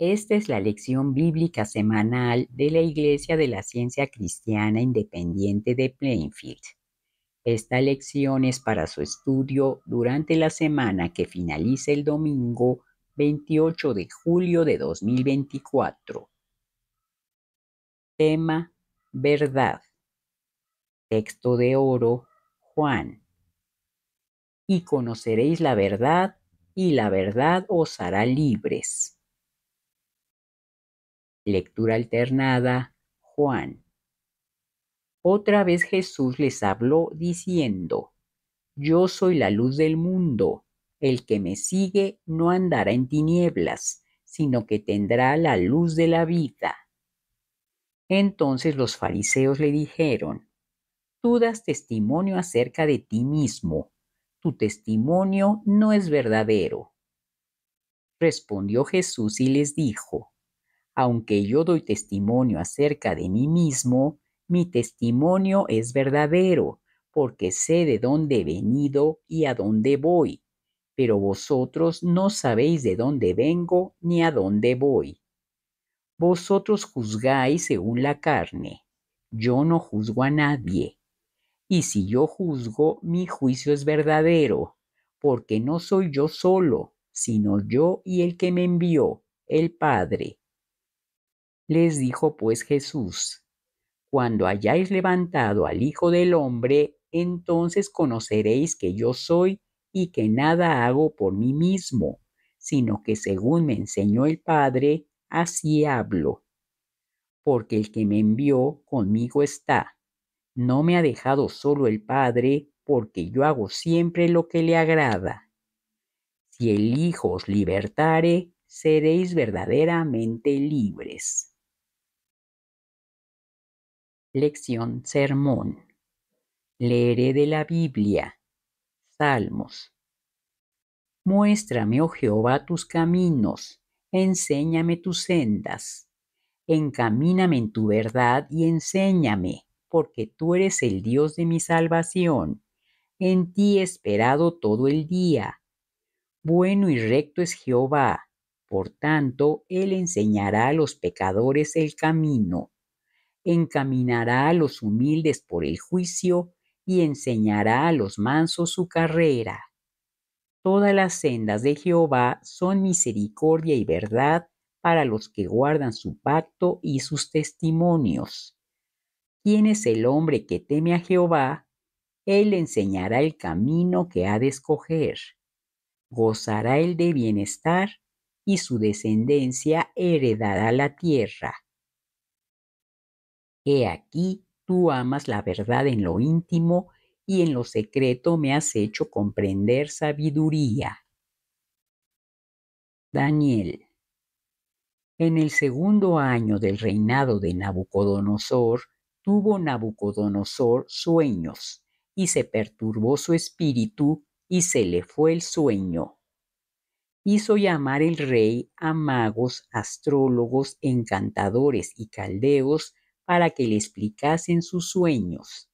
Esta es la lección bíblica semanal de la Iglesia de la Ciencia Cristiana Independiente de Plainfield. Esta lección es para su estudio durante la semana que finaliza el domingo 28 de julio de 2024. Tema Verdad. Texto de oro, Juan. Y conoceréis la verdad, y la verdad os hará libres. Lectura alternada, Juan. Otra vez Jesús les habló diciendo, Yo soy la luz del mundo, el que me sigue no andará en tinieblas, sino que tendrá la luz de la vida. Entonces los fariseos le dijeron, Tú das testimonio acerca de ti mismo, tu testimonio no es verdadero. Respondió Jesús y les dijo, aunque yo doy testimonio acerca de mí mismo, mi testimonio es verdadero, porque sé de dónde he venido y a dónde voy. Pero vosotros no sabéis de dónde vengo ni a dónde voy. Vosotros juzgáis según la carne. Yo no juzgo a nadie. Y si yo juzgo, mi juicio es verdadero, porque no soy yo solo, sino yo y el que me envió, el Padre. Les dijo pues Jesús, cuando hayáis levantado al Hijo del Hombre, entonces conoceréis que yo soy y que nada hago por mí mismo, sino que según me enseñó el Padre, así hablo. Porque el que me envió conmigo está. No me ha dejado solo el Padre, porque yo hago siempre lo que le agrada. Si el Hijo os libertare, seréis verdaderamente libres. Lección Sermón. Leeré de la Biblia. Salmos. Muéstrame, oh Jehová, tus caminos, enséñame tus sendas. Encamíname en tu verdad y enséñame, porque tú eres el Dios de mi salvación. En ti he esperado todo el día. Bueno y recto es Jehová, por tanto, Él enseñará a los pecadores el camino encaminará a los humildes por el juicio y enseñará a los mansos su carrera. Todas las sendas de Jehová son misericordia y verdad para los que guardan su pacto y sus testimonios. ¿Quién es el hombre que teme a Jehová? Él enseñará el camino que ha de escoger. Gozará él de bienestar y su descendencia heredará la tierra. He aquí, tú amas la verdad en lo íntimo y en lo secreto me has hecho comprender sabiduría. Daniel. En el segundo año del reinado de Nabucodonosor, tuvo Nabucodonosor sueños, y se perturbó su espíritu, y se le fue el sueño. Hizo llamar el rey a magos, astrólogos, encantadores y caldeos para que le explicasen sus sueños.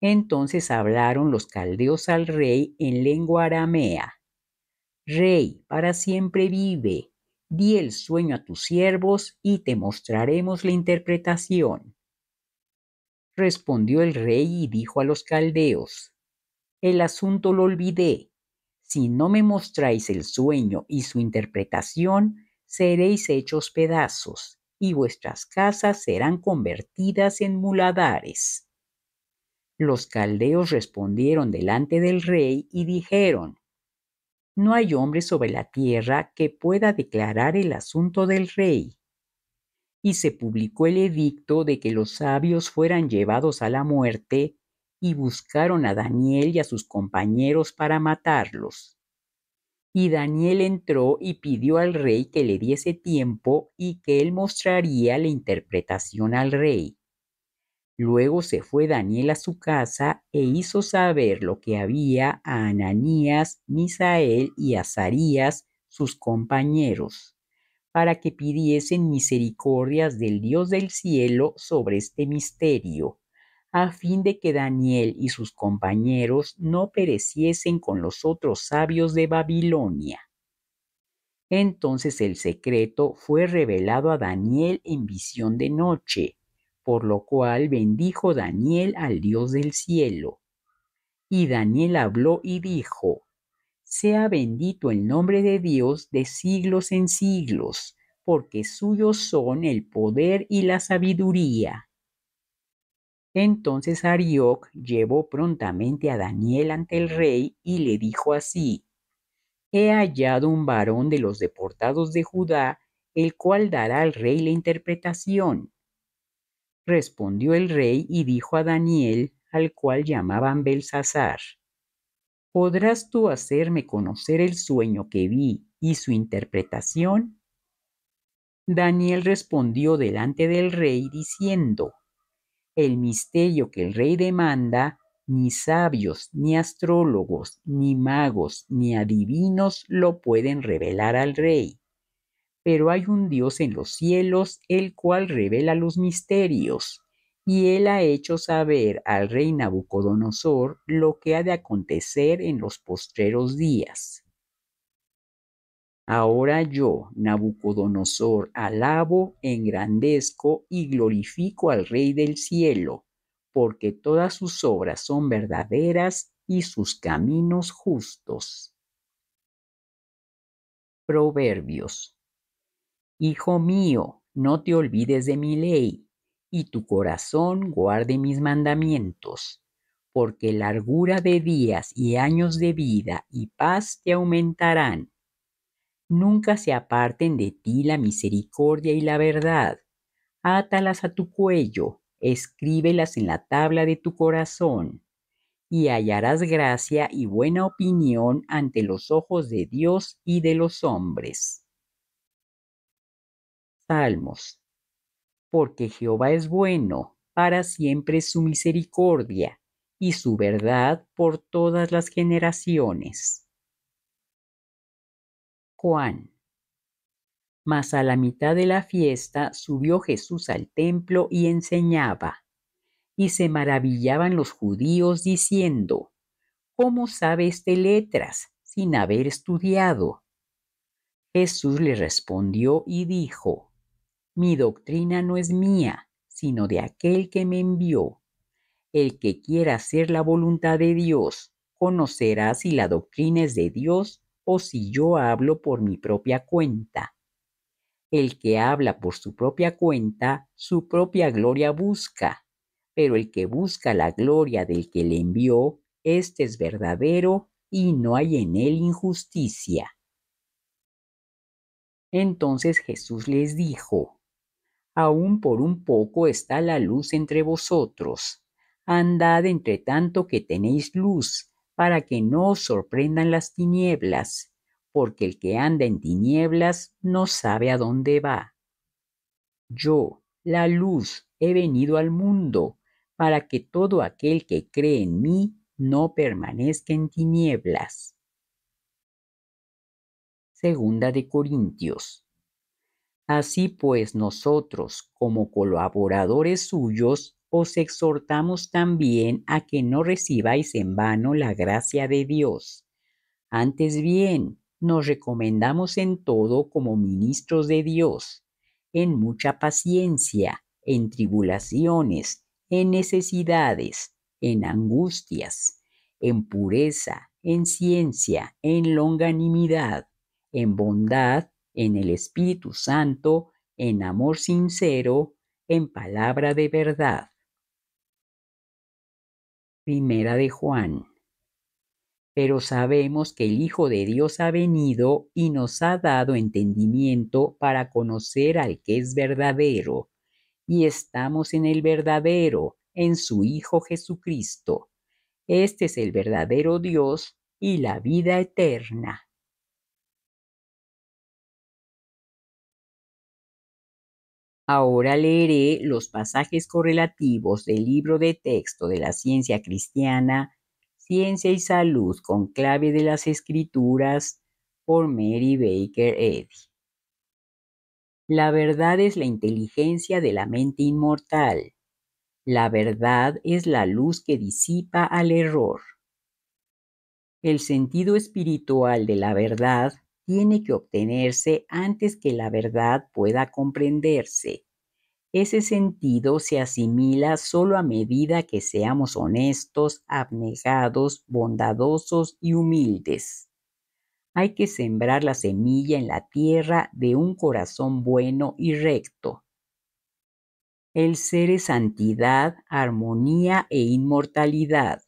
Entonces hablaron los caldeos al rey en lengua aramea. Rey, para siempre vive, di el sueño a tus siervos y te mostraremos la interpretación. Respondió el rey y dijo a los caldeos, El asunto lo olvidé. Si no me mostráis el sueño y su interpretación, seréis hechos pedazos y vuestras casas serán convertidas en muladares. Los caldeos respondieron delante del rey y dijeron, No hay hombre sobre la tierra que pueda declarar el asunto del rey. Y se publicó el edicto de que los sabios fueran llevados a la muerte y buscaron a Daniel y a sus compañeros para matarlos. Y Daniel entró y pidió al rey que le diese tiempo y que él mostraría la interpretación al rey. Luego se fue Daniel a su casa e hizo saber lo que había a Ananías, Misael y Azarías, sus compañeros, para que pidiesen misericordias del Dios del cielo sobre este misterio a fin de que Daniel y sus compañeros no pereciesen con los otros sabios de Babilonia. Entonces el secreto fue revelado a Daniel en visión de noche, por lo cual bendijo Daniel al Dios del cielo. Y Daniel habló y dijo, Sea bendito el nombre de Dios de siglos en siglos, porque suyos son el poder y la sabiduría entonces Arioc llevó prontamente a Daniel ante el rey y le dijo así, He hallado un varón de los deportados de Judá, el cual dará al rey la interpretación. Respondió el rey y dijo a Daniel, al cual llamaban Belsasar, ¿Podrás tú hacerme conocer el sueño que vi y su interpretación? Daniel respondió delante del rey diciendo, el misterio que el rey demanda, ni sabios, ni astrólogos, ni magos, ni adivinos lo pueden revelar al rey. Pero hay un Dios en los cielos, el cual revela los misterios, y él ha hecho saber al rey Nabucodonosor lo que ha de acontecer en los postreros días. Ahora yo, Nabucodonosor, alabo, engrandezco y glorifico al Rey del cielo, porque todas sus obras son verdaderas y sus caminos justos. Proverbios. Hijo mío, no te olvides de mi ley, y tu corazón guarde mis mandamientos, porque largura de días y años de vida y paz te aumentarán Nunca se aparten de ti la misericordia y la verdad. Átalas a tu cuello, escríbelas en la tabla de tu corazón, y hallarás gracia y buena opinión ante los ojos de Dios y de los hombres. Salmos. Porque Jehová es bueno, para siempre su misericordia, y su verdad por todas las generaciones. Juan. Mas a la mitad de la fiesta subió Jesús al templo y enseñaba. Y se maravillaban los judíos diciendo, ¿Cómo sabes este letras sin haber estudiado? Jesús le respondió y dijo, Mi doctrina no es mía, sino de aquel que me envió. El que quiera hacer la voluntad de Dios, conocerá si la doctrina es de Dios o si yo hablo por mi propia cuenta. El que habla por su propia cuenta, su propia gloria busca, pero el que busca la gloria del que le envió, éste es verdadero y no hay en él injusticia. Entonces Jesús les dijo, Aún por un poco está la luz entre vosotros. Andad entre tanto que tenéis luz para que no os sorprendan las tinieblas, porque el que anda en tinieblas no sabe a dónde va. Yo, la luz, he venido al mundo, para que todo aquel que cree en mí no permanezca en tinieblas. Segunda de Corintios. Así pues nosotros, como colaboradores suyos, os exhortamos también a que no recibáis en vano la gracia de Dios. Antes bien, nos recomendamos en todo como ministros de Dios, en mucha paciencia, en tribulaciones, en necesidades, en angustias, en pureza, en ciencia, en longanimidad, en bondad, en el Espíritu Santo, en amor sincero, en palabra de verdad Primera de Juan. Pero sabemos que el Hijo de Dios ha venido y nos ha dado entendimiento para conocer al que es verdadero. Y estamos en el verdadero, en su Hijo Jesucristo. Este es el verdadero Dios y la vida eterna. Ahora leeré los pasajes correlativos del libro de texto de la ciencia cristiana, Ciencia y Salud con clave de las escrituras por Mary Baker Eddy. La verdad es la inteligencia de la mente inmortal. La verdad es la luz que disipa al error. El sentido espiritual de la verdad tiene que obtenerse antes que la verdad pueda comprenderse. Ese sentido se asimila solo a medida que seamos honestos, abnegados, bondadosos y humildes. Hay que sembrar la semilla en la tierra de un corazón bueno y recto. El ser es santidad, armonía e inmortalidad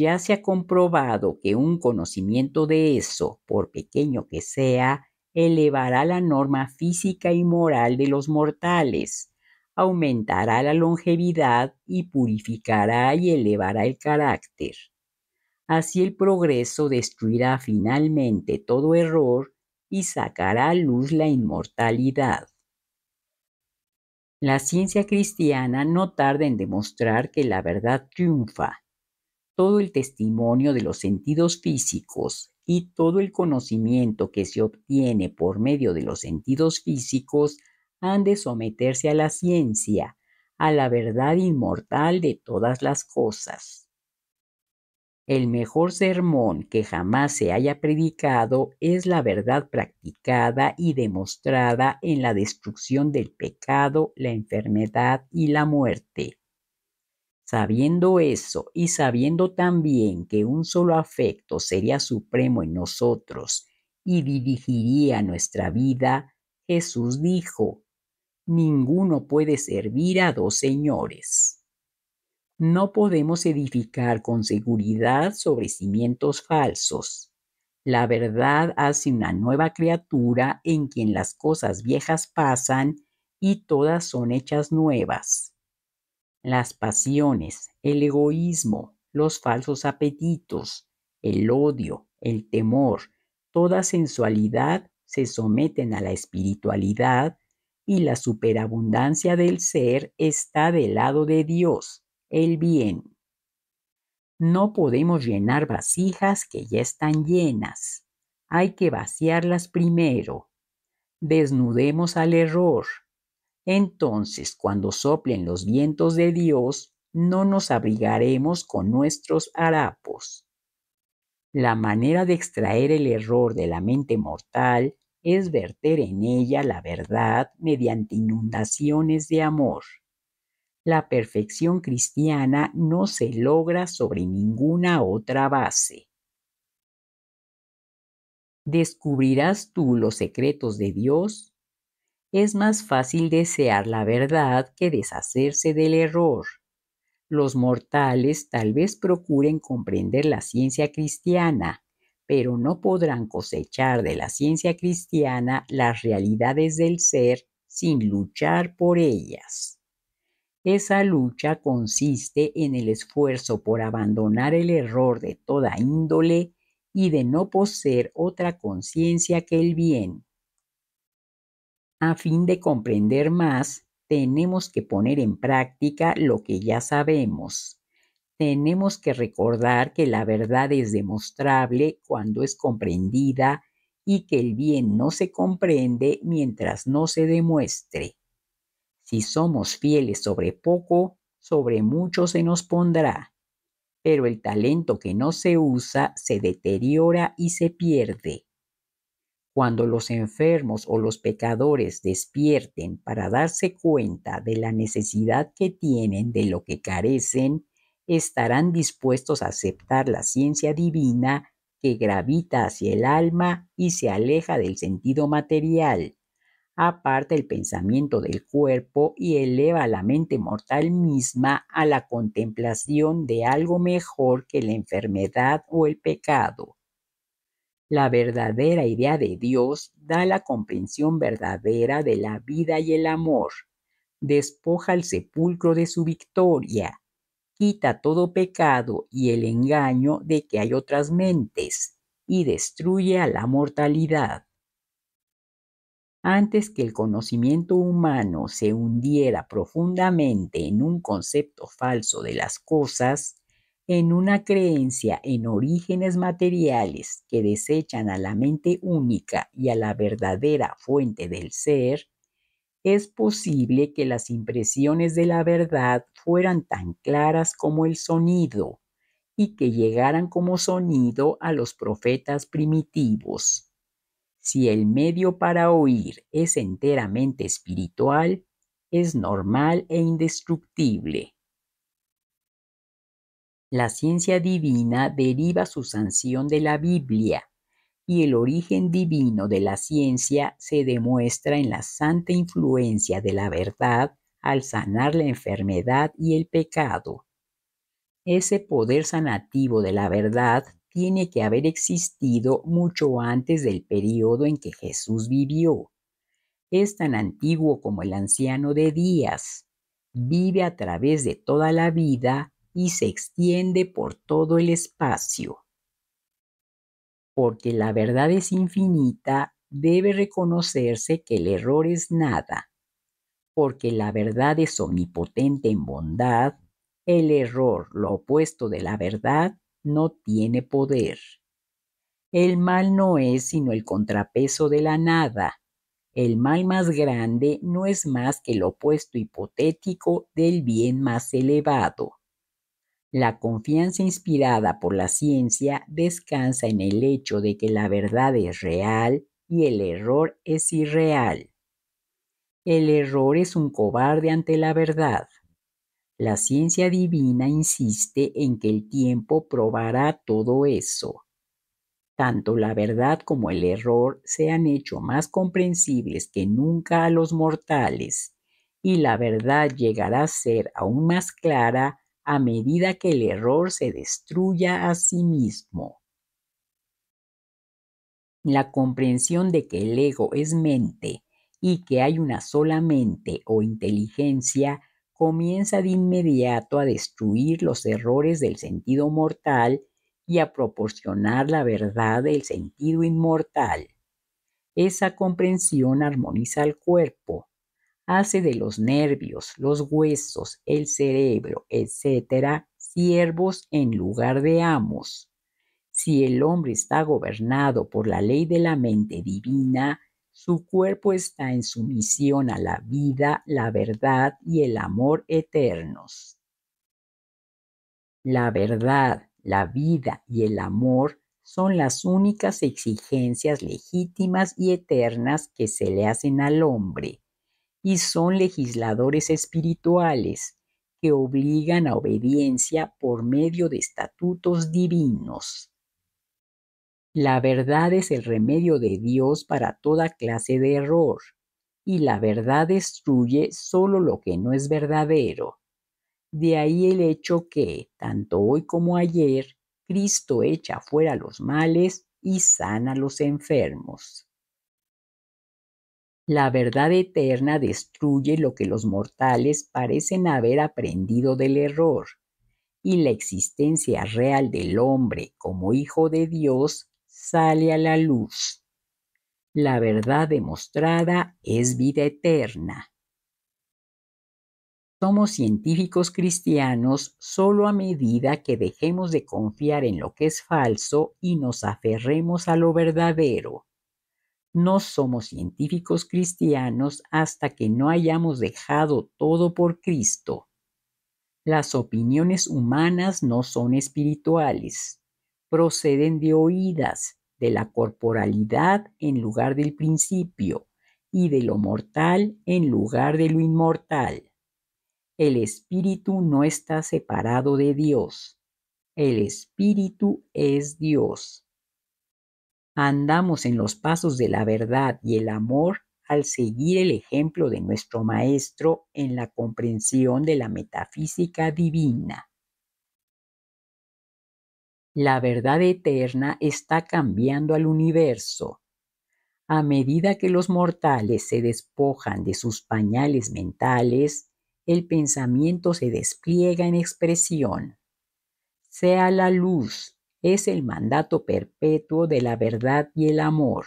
ya se ha comprobado que un conocimiento de eso, por pequeño que sea, elevará la norma física y moral de los mortales, aumentará la longevidad y purificará y elevará el carácter. Así el progreso destruirá finalmente todo error y sacará a luz la inmortalidad. La ciencia cristiana no tarda en demostrar que la verdad triunfa todo el testimonio de los sentidos físicos y todo el conocimiento que se obtiene por medio de los sentidos físicos han de someterse a la ciencia, a la verdad inmortal de todas las cosas. El mejor sermón que jamás se haya predicado es la verdad practicada y demostrada en la destrucción del pecado, la enfermedad y la muerte. Sabiendo eso y sabiendo también que un solo afecto sería supremo en nosotros y dirigiría nuestra vida, Jesús dijo, ninguno puede servir a dos señores. No podemos edificar con seguridad sobre cimientos falsos. La verdad hace una nueva criatura en quien las cosas viejas pasan y todas son hechas nuevas las pasiones, el egoísmo, los falsos apetitos, el odio, el temor, toda sensualidad se someten a la espiritualidad y la superabundancia del ser está del lado de Dios, el bien. No podemos llenar vasijas que ya están llenas. Hay que vaciarlas primero. Desnudemos al error, entonces, cuando soplen los vientos de Dios, no nos abrigaremos con nuestros harapos. La manera de extraer el error de la mente mortal es verter en ella la verdad mediante inundaciones de amor. La perfección cristiana no se logra sobre ninguna otra base. ¿Descubrirás tú los secretos de Dios? es más fácil desear la verdad que deshacerse del error. Los mortales tal vez procuren comprender la ciencia cristiana, pero no podrán cosechar de la ciencia cristiana las realidades del ser sin luchar por ellas. Esa lucha consiste en el esfuerzo por abandonar el error de toda índole y de no poseer otra conciencia que el bien. A fin de comprender más, tenemos que poner en práctica lo que ya sabemos. Tenemos que recordar que la verdad es demostrable cuando es comprendida y que el bien no se comprende mientras no se demuestre. Si somos fieles sobre poco, sobre mucho se nos pondrá, pero el talento que no se usa se deteriora y se pierde cuando los enfermos o los pecadores despierten para darse cuenta de la necesidad que tienen, de lo que carecen, estarán dispuestos a aceptar la ciencia divina que gravita hacia el alma y se aleja del sentido material, aparta el pensamiento del cuerpo y eleva la mente mortal misma a la contemplación de algo mejor que la enfermedad o el pecado la verdadera idea de Dios da la comprensión verdadera de la vida y el amor, despoja el sepulcro de su victoria, quita todo pecado y el engaño de que hay otras mentes y destruye a la mortalidad. Antes que el conocimiento humano se hundiera profundamente en un concepto falso de las cosas, en una creencia en orígenes materiales que desechan a la mente única y a la verdadera fuente del ser, es posible que las impresiones de la verdad fueran tan claras como el sonido y que llegaran como sonido a los profetas primitivos. Si el medio para oír es enteramente espiritual, es normal e indestructible. La ciencia divina deriva su sanción de la Biblia y el origen divino de la ciencia se demuestra en la santa influencia de la verdad al sanar la enfermedad y el pecado. Ese poder sanativo de la verdad tiene que haber existido mucho antes del periodo en que Jesús vivió. Es tan antiguo como el anciano de días. Vive a través de toda la vida y se extiende por todo el espacio. Porque la verdad es infinita, debe reconocerse que el error es nada, porque la verdad es omnipotente en bondad, el error, lo opuesto de la verdad, no tiene poder. El mal no es sino el contrapeso de la nada. El mal más grande no es más que el opuesto hipotético del bien más elevado. La confianza inspirada por la ciencia descansa en el hecho de que la verdad es real y el error es irreal. El error es un cobarde ante la verdad. La ciencia divina insiste en que el tiempo probará todo eso. Tanto la verdad como el error se han hecho más comprensibles que nunca a los mortales, y la verdad llegará a ser aún más clara a medida que el error se destruya a sí mismo. La comprensión de que el ego es mente y que hay una sola mente o inteligencia comienza de inmediato a destruir los errores del sentido mortal y a proporcionar la verdad del sentido inmortal. Esa comprensión armoniza al cuerpo, hace de los nervios, los huesos, el cerebro, etc., siervos en lugar de amos. Si el hombre está gobernado por la ley de la mente divina, su cuerpo está en sumisión a la vida, la verdad y el amor eternos. La verdad, la vida y el amor son las únicas exigencias legítimas y eternas que se le hacen al hombre y son legisladores espirituales que obligan a obediencia por medio de estatutos divinos. La verdad es el remedio de Dios para toda clase de error, y la verdad destruye solo lo que no es verdadero. De ahí el hecho que, tanto hoy como ayer, Cristo echa fuera los males y sana a los enfermos. La verdad eterna destruye lo que los mortales parecen haber aprendido del error, y la existencia real del hombre como hijo de Dios sale a la luz. La verdad demostrada es vida eterna. Somos científicos cristianos solo a medida que dejemos de confiar en lo que es falso y nos aferremos a lo verdadero. No somos científicos cristianos hasta que no hayamos dejado todo por Cristo. Las opiniones humanas no son espirituales, proceden de oídas, de la corporalidad en lugar del principio y de lo mortal en lugar de lo inmortal. El espíritu no está separado de Dios. El espíritu es Dios andamos en los pasos de la verdad y el amor al seguir el ejemplo de nuestro Maestro en la comprensión de la metafísica divina. La verdad eterna está cambiando al universo. A medida que los mortales se despojan de sus pañales mentales, el pensamiento se despliega en expresión. Sea la luz, es el mandato perpetuo de la verdad y el amor,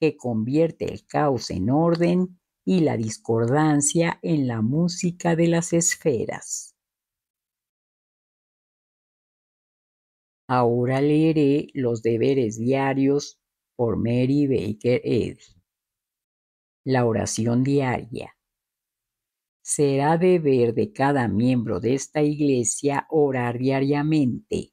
que convierte el caos en orden y la discordancia en la música de las esferas. Ahora leeré los deberes diarios por Mary Baker Eddy. La oración diaria. Será deber de cada miembro de esta iglesia orar diariamente